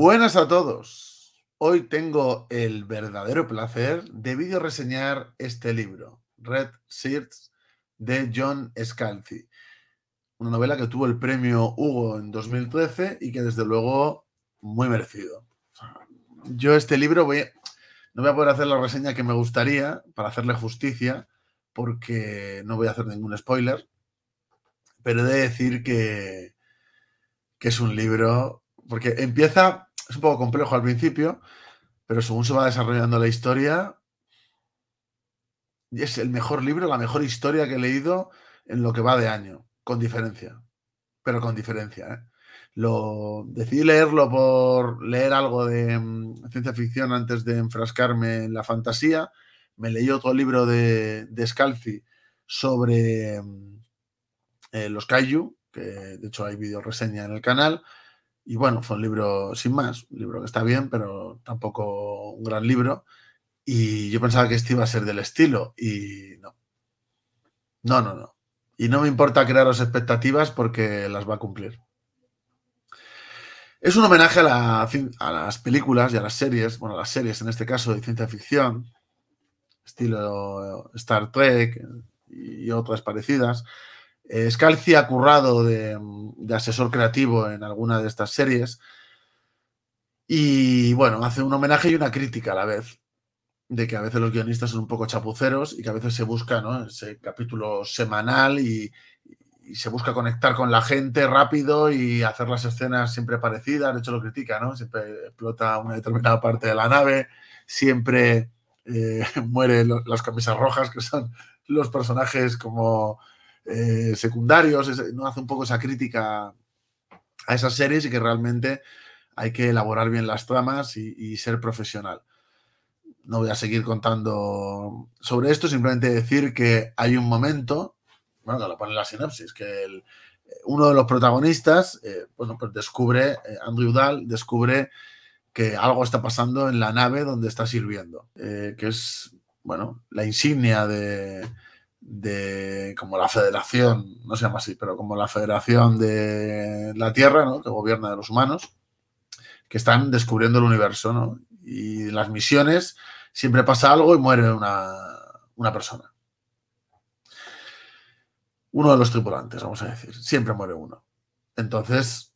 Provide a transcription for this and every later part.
Buenas a todos. Hoy tengo el verdadero placer de video reseñar este libro, Red Shirts, de John Scalzi. Una novela que tuvo el premio Hugo en 2013 y que desde luego muy merecido. Yo este libro voy, no voy a poder hacer la reseña que me gustaría para hacerle justicia porque no voy a hacer ningún spoiler, pero he de decir que, que es un libro porque empieza es un poco complejo al principio, pero según se va desarrollando la historia, es el mejor libro, la mejor historia que he leído en lo que va de año, con diferencia, pero con diferencia. ¿eh? Lo, decidí leerlo por leer algo de mm, ciencia ficción antes de enfrascarme en la fantasía. Me leí otro libro de, de Scalzi sobre mm, eh, los kaiju, que de hecho hay video reseña en el canal. Y bueno, fue un libro sin más, un libro que está bien, pero tampoco un gran libro. Y yo pensaba que este iba a ser del estilo y no. No, no, no. Y no me importa crear las expectativas porque las va a cumplir. Es un homenaje a, a las películas y a las series, bueno, a las series en este caso de ciencia ficción, estilo Star Trek y otras parecidas, Scalzi ha currado de, asesor creativo en alguna de estas series y bueno, hace un homenaje y una crítica a la vez, de que a veces los guionistas son un poco chapuceros y que a veces se busca ¿no? ese capítulo semanal y, se busca conectar con la gente rápido y hacer las escenas siempre parecidas, de hecho lo critica, ¿no? siempre explota una determinada parte de la nave, siempre eh, mueren las camisas rojas, que son los personajes como eh, secundarios, no hace un poco esa crítica a esas series y que realmente hay que elaborar bien las tramas y, ser profesional. No voy a seguir contando sobre esto, simplemente decir que hay un momento, bueno, que lo pone la sinopsis, que eh, uno de los protagonistas, eh, bueno, pues descubre, Andrew Dahl descubre que algo está pasando en la nave donde está sirviendo, que es, bueno, la insignia de, de como la federación, no se llama así, pero como la federación de la Tierra, que gobierna de los humanos, que están descubriendo el universo, Y en las misiones siempre pasa algo y muere una, una persona. Uno de los tripulantes, vamos a decir, siempre muere uno. Entonces,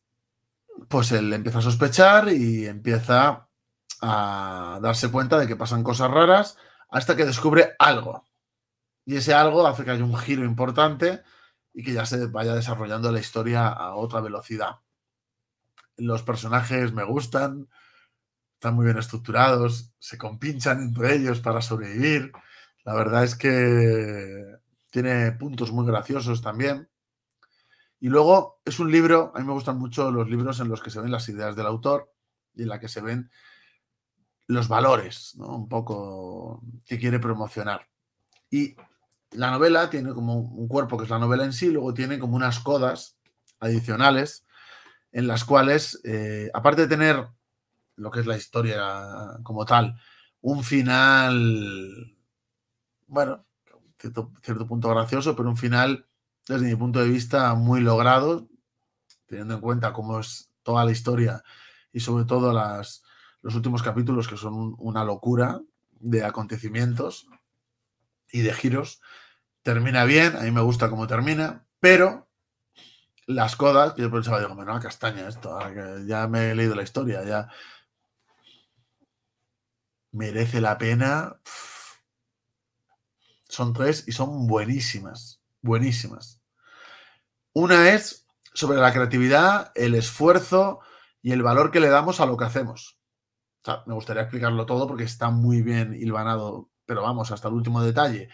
pues él empieza a sospechar y empieza a darse cuenta de que pasan cosas raras hasta que descubre algo y ese algo hace que haya un giro importante y que ya se vaya desarrollando la historia a otra velocidad. Los personajes me gustan, están muy bien estructurados, se compinchan entre ellos para sobrevivir. La verdad es que tiene puntos muy graciosos también. Y luego es un libro, a mí me gustan mucho los libros en los que se ven las ideas del autor y en la que se ven los valores, ¿no? un poco que quiere promocionar. Y la novela tiene como un cuerpo que es la novela en sí, luego tiene como unas codas adicionales en las cuales, eh, aparte de tener lo que es la historia como tal, un final, bueno, cierto, cierto punto gracioso, pero un final, desde mi punto de vista, muy logrado, teniendo en cuenta cómo es toda la historia y sobre todo las, los últimos capítulos que son una locura de acontecimientos y de giros termina bien, a mí me gusta cómo termina, pero las codas, que yo pensaba, digo, menuda castaña esto, ah, que ya me he leído la historia, ya merece la pena. Son tres y son buenísimas, buenísimas. Una es sobre la creatividad, el esfuerzo y el valor que le damos a lo que hacemos. O sea, me gustaría explicarlo todo porque está muy bien hilvanado, pero vamos, hasta el último detalle.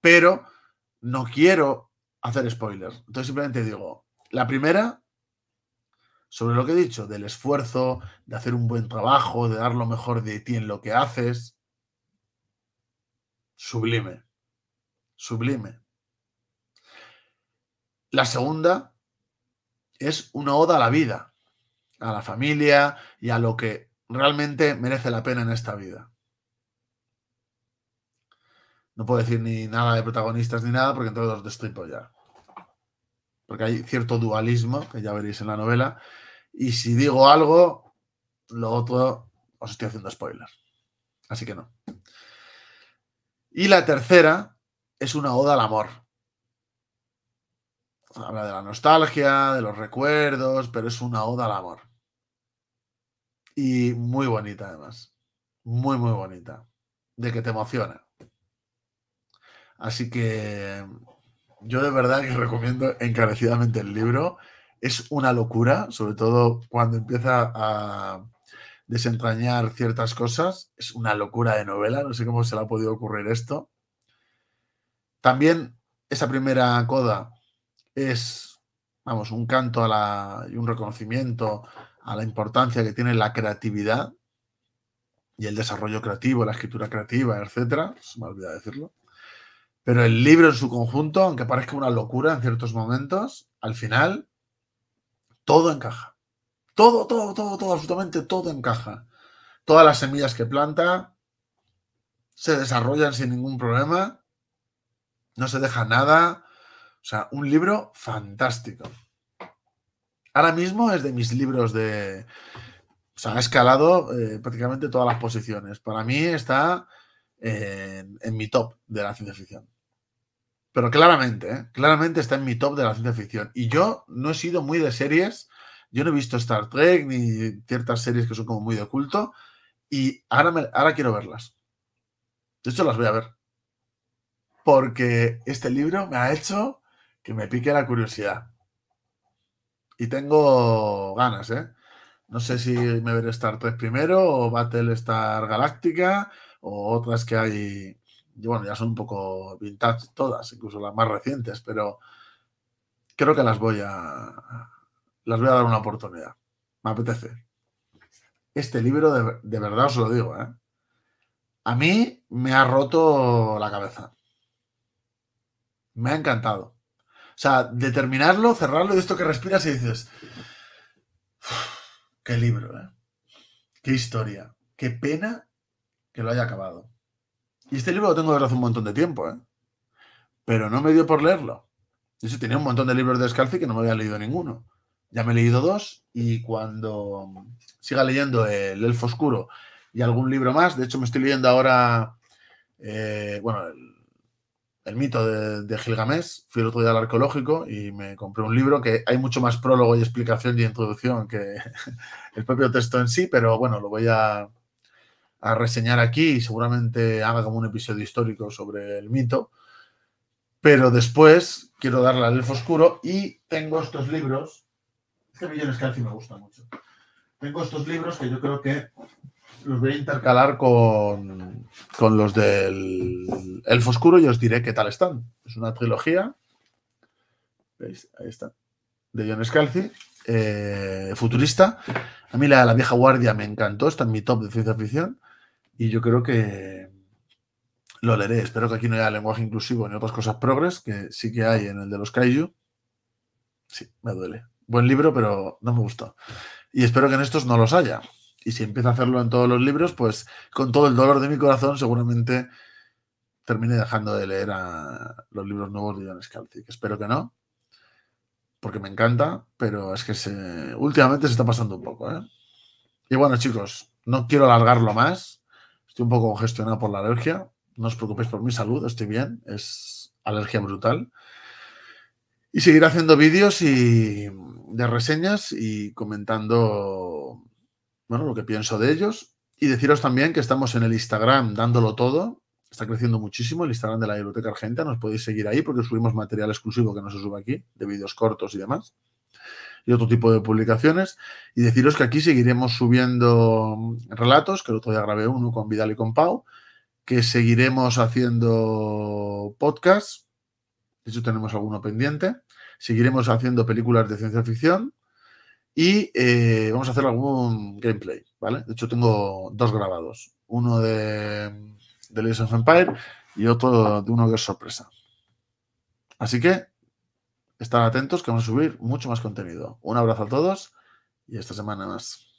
Pero no quiero hacer spoilers. Entonces simplemente digo, la primera, sobre lo que he dicho, del esfuerzo, de hacer un buen trabajo, de dar lo mejor de ti en lo que haces. Sublime. Sublime. La segunda es una oda a la vida, a la familia y a lo que realmente merece la pena en esta vida. No puedo decir ni nada de protagonistas ni nada porque entonces los destripo ya. Porque hay cierto dualismo que ya veréis en la novela. Y si digo algo, lo otro os estoy haciendo spoilers. Así que no. Y la tercera es una oda al amor. Habla de la nostalgia, de los recuerdos, pero es una oda al amor. Y muy bonita además. Muy, muy bonita. De que te emociona. Así que yo de verdad que recomiendo encarecidamente el libro. Es una locura, sobre todo cuando empieza a desentrañar ciertas cosas. Es una locura de novela, no sé cómo se le ha podido ocurrir esto. También esa primera coda es, vamos, un canto a la, y un reconocimiento a la importancia que tiene la creatividad y el desarrollo creativo, la escritura creativa, etcétera. Se me olvidado decirlo. Pero el libro en su conjunto, aunque parezca una locura en ciertos momentos, al final todo encaja. Todo, todo, todo, todo, absolutamente todo encaja. Todas las semillas que planta se desarrollan sin ningún problema. No se deja nada. O sea, un libro fantástico. Ahora mismo es de mis libros de... O sea, ha escalado eh, prácticamente todas las posiciones. Para mí está eh, en mi top de la ciencia ficción. Pero claramente, ¿eh? claramente está en mi top de la ciencia ficción. Y yo no he sido muy de series. Yo no he visto Star Trek ni ciertas series que son como muy de culto. Y ahora, ahora quiero verlas. De hecho, las voy a ver. Porque este libro me ha hecho que me pique la curiosidad. Y tengo ganas, ¿eh? No sé si me veré Star Trek primero o Battle Star Galáctica o otras que hay bueno, ya son un poco vintage todas, incluso las más recientes, pero creo que las voy a, las voy a dar una oportunidad. Me apetece. Este libro, de, verdad os lo digo, ¿eh? a mí me ha roto la cabeza. Me ha encantado. O sea, determinarlo, cerrarlo, y esto que respiras y dices, qué libro, ¿eh? qué historia, qué pena que lo haya acabado. Y este libro lo tengo desde hace un montón de tiempo, ¿eh? pero no me dio por leerlo. Yo tenía un montón de libros de Scalzi que no me había leído ninguno. Ya me he leído dos y cuando siga leyendo El Elfo Oscuro y algún libro más, de hecho me estoy leyendo ahora, eh, bueno, el, mito de, de Gilgamesh, fui el otro día al arqueológico y me compré un libro que hay mucho más prólogo y explicación y introducción que el propio texto en sí, pero bueno, lo voy a, a reseñar aquí y seguramente haga como un episodio histórico sobre el mito. Pero después quiero darle al Elfo Oscuro y tengo estos libros. Este Millones Calci me gusta mucho. Tengo estos libros que yo creo que los voy a intercalar con, con los del Elfo Oscuro y os diré qué tal están. Es una trilogía. ¿Veis? Ahí está. De John Scalzi, eh, futurista. A mí la, la, vieja guardia me encantó, está en mi top de ciencia ficción. Y yo creo que lo leeré. Espero que aquí no haya lenguaje inclusivo ni otras cosas progres, que sí que hay en el de los Kaiju. Sí, me duele. Buen libro, pero no me gustó. Y espero que en estos no los haya. Y si empieza a hacerlo en todos los libros, pues con todo el dolor de mi corazón, seguramente termine dejando de leer a los libros nuevos de John Scalzi. Espero que no, porque me encanta, pero es que se, últimamente se está pasando un poco. ¿eh? Y bueno, chicos, no quiero alargarlo más. Estoy un poco congestionado por la alergia. No os preocupéis por mi salud, estoy bien. Es alergia brutal. Y seguir haciendo vídeos y de reseñas y comentando bueno, lo que pienso de ellos. Y deciros también que estamos en el Instagram dándolo todo. Está creciendo muchísimo el Instagram de la Biblioteca Argentina. Nos podéis seguir ahí porque subimos material exclusivo que no se sube aquí, de vídeos cortos y demás y otro tipo de publicaciones. Y deciros que aquí seguiremos subiendo relatos, que el otro día grabé uno con Vidal y con Pau, que seguiremos haciendo podcasts, de hecho tenemos alguno pendiente, seguiremos haciendo películas de ciencia ficción y eh, vamos a hacer algún gameplay, ¿vale? De hecho tengo dos grabados, uno de, The Legends of Empire y otro de uno que sorpresa. Así que estar atentos que vamos a subir mucho más contenido. Un abrazo a todos y esta semana más.